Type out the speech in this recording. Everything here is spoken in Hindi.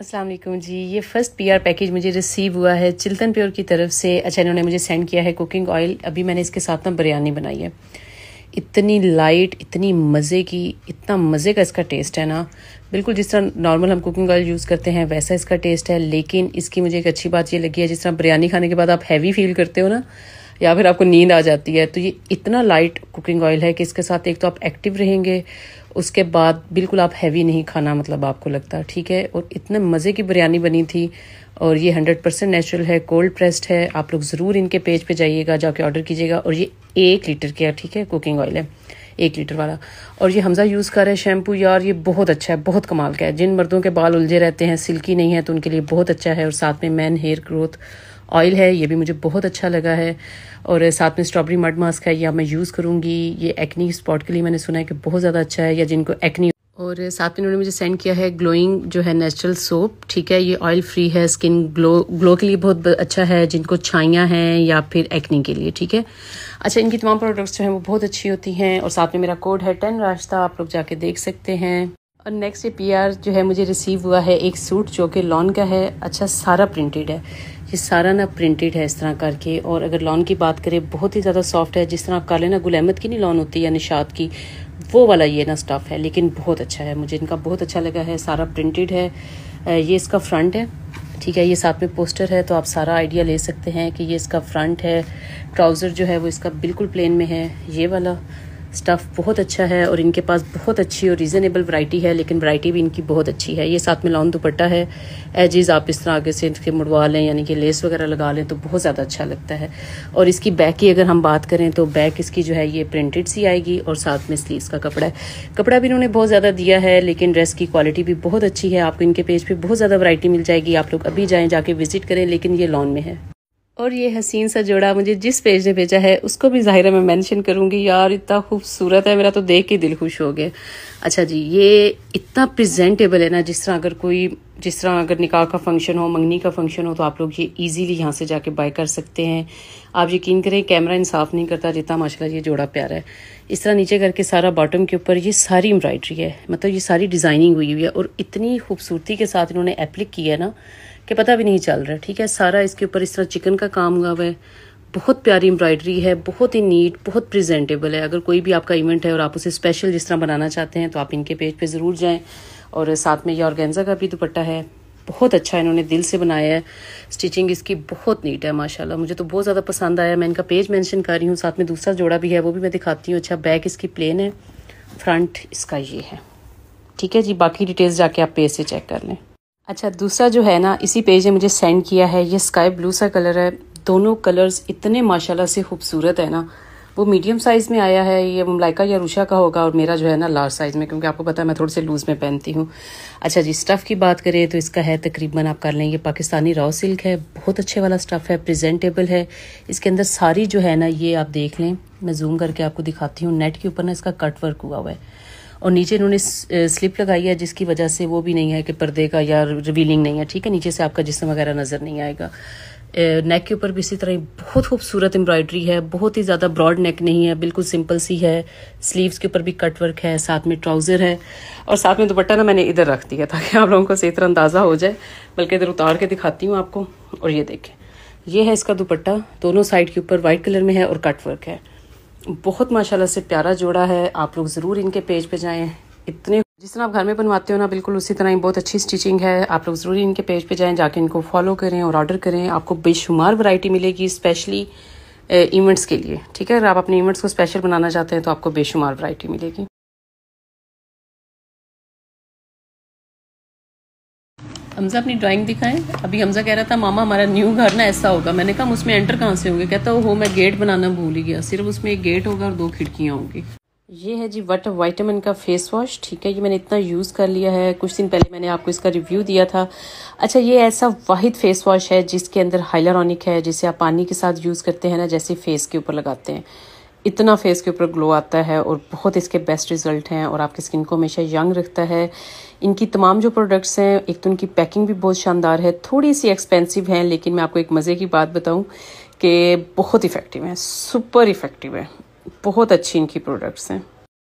वालेकुम जी ये फ़र्स्ट पीआर पैकेज मुझे रिसीव हुआ है चिल्तन प्योर की तरफ से अच्छा इन्होंने मुझे सेंड किया है कुकिंग ऑयल अभी मैंने इसके साथ ना बिरयानी बनाई है इतनी लाइट इतनी मज़े की इतना मज़े का इसका टेस्ट है ना बिल्कुल जिस तरह नॉर्मल हम कुकिंग ऑयल यूज़ करते हैं वैसा इसका टेस्ट है लेकिन इसकी मुझे एक अच्छी बात ये लगी है जिस तरह बिरयानी खाने के बाद आप हैवी फील करते हो ना या फिर आपको नींद आ जाती है तो ये इतना लाइट कुकिंग ऑयल है कि इसके साथ एक तो आप एक्टिव रहेंगे उसके बाद बिल्कुल आप हैवी नहीं खाना मतलब आपको लगता ठीक है और इतने मज़े की बिरयानी बनी थी और ये हंड्रेड परसेंट नेचुरल है कोल्ड प्रेस्ड है आप लोग ज़रूर इनके पेज पे जाइएगा जाके ऑर्डर कीजिएगा और ये एक लीटर का ठीक है कुकिंग ऑयल है एक लीटर वाला और ये हमज़ा यूज़ कर रहे हैं शैम्पू यार ये बहुत अच्छा है बहुत कमाल का है जिन मर्दों के बाल उलझे रहते हैं सिल्की नहीं है तो उनके लिए बहुत अच्छा है और साथ में मैन हेयर ग्रोथ ऑयल है ये भी मुझे बहुत अच्छा लगा है और साथ में स्ट्रॉबेरी मड मास्क है या मैं यूज़ करूँगी ये एक्नी स्पॉट के लिए मैंने सुना है कि बहुत ज़्यादा अच्छा है या जिनको एक्नी और साथ में इन्होंने मुझे सेंड किया है ग्लोइंग जो है नेचुरल सोप ठीक है ये ऑयल फ्री है स्किन ग्लो ग्लो के लिए बहुत अच्छा है जिनको छाइयाँ हैं या फिर एक्नी के लिए ठीक है अच्छा इनकी तमाम प्रोडक्ट्स जो हैं वो बहुत अच्छी होती हैं और साथ में मेरा कोड है टेन रास्ता आप लोग जाके देख सकते हैं और नेक्स्ट ये पी जो है मुझे रिसीव हुआ है एक सूट जो कि लॉन का है अच्छा सारा प्रिंटेड है ये सारा ना प्रिंटेड है इस तरह करके और अगर लॉन की बात करें बहुत ही ज़्यादा सॉफ्ट है जिस तरह काले लेना गुल अहमद की नहीं लॉन होती या निषाद की वो वाला ये ना स्टफ़ है लेकिन बहुत अच्छा है मुझे इनका बहुत अच्छा लगा है सारा प्रिंटेड है ये इसका फ्रंट है ठीक है ये साथ में पोस्टर है तो आप सारा आइडिया ले सकते हैं कि ये इसका फ्रंट है ट्राउज़र जो है वो इसका बिल्कुल प्लेन में है ये वाला स्टफ़ बहुत अच्छा है और इनके पास बहुत अच्छी और रीज़नेबल वैरायटी है लेकिन वैरायटी भी इनकी बहुत अच्छी है ये साथ में लॉन दुपट्टा है एजिज़ आप इस तरह आगे से इनके मुड़वा लें यानी कि लेस वगैरह लगा लें तो बहुत ज़्यादा अच्छा लगता है और इसकी बैक की अगर हम बात करें तो बैक इसकी जो है ये प्रिंटेड सी आएगी और साथ में स्लीवस का कपड़ा है कपड़ा भी इन्होंने बहुत ज़्यादा दिया है लेकिन ड्रेस की क्वालिटी भी बहुत अच्छी है आपको इनके पेज पर बहुत ज़्यादा वरायटी मिल जाएगी आप लोग अभी जाएँ जाके विजिट करें लेकिन ये लॉन में है और ये हसीन सा जोड़ा मुझे जिस पेज ने भेजा है उसको भी ज़ाहिर मैं मेंशन करूँगी यार इतना खूबसूरत है मेरा तो देख के दिल खुश हो गया अच्छा जी ये इतना प्रेजेंटेबल है ना जिस तरह अगर कोई जिस तरह अगर निकाह का फंक्शन हो मंगनी का फंक्शन हो तो आप लोग ये इजीली यहाँ से जाके बाय कर सकते हैं आप यकीन करें कैमरा इंसाफ नहीं करता जितना माशा ये जोड़ा प्यारा है इस तरह नीचे करके सारा बॉटम के ऊपर ये सारी एम्ब्रॉयडरी है मतलब ये सारी डिज़ाइनिंग हुई हुई है और इतनी खूबसूरती के साथ इन्होंने एप्लिक किया है ना कि पता भी नहीं चल रहा ठीक है सारा इसके ऊपर इस तरह चिकन का काम हुआ हुआ है बहुत प्यारी एम्ब्रॉयडरी है बहुत ही नीट बहुत प्रेजेंटेबल है अगर कोई भी आपका इवेंट है और आप उसे स्पेशल जिस तरह बनाना चाहते हैं तो आप इनके पेज पे ज़रूर जाएं और साथ में ये ऑर्गेन्जा का भी दुपट्टा है बहुत अच्छा इन्होंने दिल से बनाया है स्टिचिंग इसकी बहुत नीट है माशाल्लाह मुझे तो बहुत ज़्यादा पसंद आया मैं इनका पेज मैंशन कर रही हूँ साथ में दूसरा जोड़ा भी है वो भी मैं दिखाती हूँ अच्छा बैक इसकी प्लेन है फ्रंट इसका ये है ठीक है जी बाकी डिटेल्स जाके आप पेज से चेक कर लें अच्छा दूसरा जो है ना इसी पेज ने मुझे सेंड किया है ये स्काई ब्लू सा कलर है दोनों कलर्स इतने माशाल्लाह से खूबसूरत है ना वो मीडियम साइज़ में आया है ये मुमलाइका या रूशा का होगा और मेरा जो है ना लार्ज साइज़ में क्योंकि आपको पता है मैं थोड़े से लूज़ में पहनती हूँ अच्छा जी स्टफ़ की बात करें तो इसका है तकरीबन आप कर लें ये पाकिस्तानी रॉ सिल्क है बहुत अच्छे वाला स्टफ़ है प्रेजेंटेबल है इसके अंदर सारी जो है ना ये आप देख लें मैं जूम करके आपको दिखाती हूँ नेट के ऊपर ना इसका कट वर्क हुआ हुआ है और नीचे इन्होंने स्लिप लगाई है जिसकी वजह से वो भी नहीं है कि पर्दे का या रिवीलिंग नहीं है ठीक है नीचे से आपका जिसम वगैरह नज़र नहीं आएगा नेक के ऊपर भी इसी तरह बहुत खूबसूरत एम्ब्रॉयडरी है बहुत ही ज़्यादा ब्रॉड नेक नहीं है बिल्कुल सिंपल सी है स्लीव्स के ऊपर भी कट वर्क है साथ में ट्राउज़र है और साथ में दुपट्टा ना मैंने इधर रख दिया ताकि आप लोगों को सही तरह अंदाज़ा हो जाए बल्कि इधर उतार के दिखाती हूँ आपको और ये देखें ये है इसका दुपट्टा दोनों साइड के ऊपर वाइट कलर में है और कट वर्क है बहुत माशाल्लाह से प्यारा जोड़ा है आप लोग ज़रूर इनके पेज पे जाएं इतने जिस तरह आप घर में बनवाते हो ना बिल्कुल उसी तरह ही बहुत अच्छी स्टिचिंग है आप लोग ज़रूर इनके पेज पे जाएं जाके इनको फॉलो करें और ऑर्डर करें आपको बेशुमार वैरायटी मिलेगी स्पेशली इवेंट्स के लिए ठीक है अगर आप अपने इवेंट्स को स्पेशल बनाना चाहते हैं तो आपको बेशुमार वरायटी मिलेगी हमजा अपनी ड्राइंग दिखाएं अभी हमजा कह रहा था मामा हमारा न्यू घर ना ऐसा होगा मैंने कहा उसमें एंटर कहाँ से होंगे कहता हो मैं गेट बनाना भूल ही गया सिर्फ उसमें एक गेट होगा और दो खिड़कियाँ होंगी ये है जी वट वाइटामिन का फेस वॉश ठीक है ये मैंने इतना यूज़ कर लिया है कुछ दिन पहले मैंने आपको इसका रिव्यू दिया था अच्छा ये ऐसा वाहिद फेस वॉश है जिसके अंदर हाइलरॉनिक है जिसे आप पानी के साथ यूज़ करते हैं ना जैसे फेस के ऊपर लगाते हैं इतना फेस के ऊपर ग्लो आता है और बहुत इसके बेस्ट रिजल्ट हैं और आपकी स्किन को हमेशा यंग रखता है इनकी तमाम जो प्रोडक्ट्स हैं एक तो इनकी पैकिंग भी बहुत शानदार है थोड़ी सी एक्सपेंसिव हैं लेकिन मैं आपको एक मज़े की बात बताऊं कि बहुत इफ़ेक्टिव है सुपर इफ़ेक्टिव है बहुत अच्छी इनकी प्रोडक्ट्स हैं